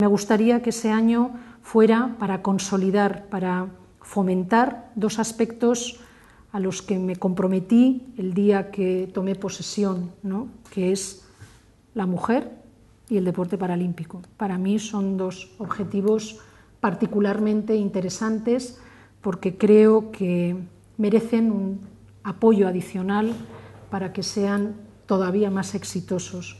Me gustaría que ese año fuera para consolidar, para fomentar dos aspectos a los que me comprometí el día que tomé posesión, ¿no? que es la mujer y el deporte paralímpico. Para mí son dos objetivos particularmente interesantes porque creo que merecen un apoyo adicional para que sean todavía más exitosos.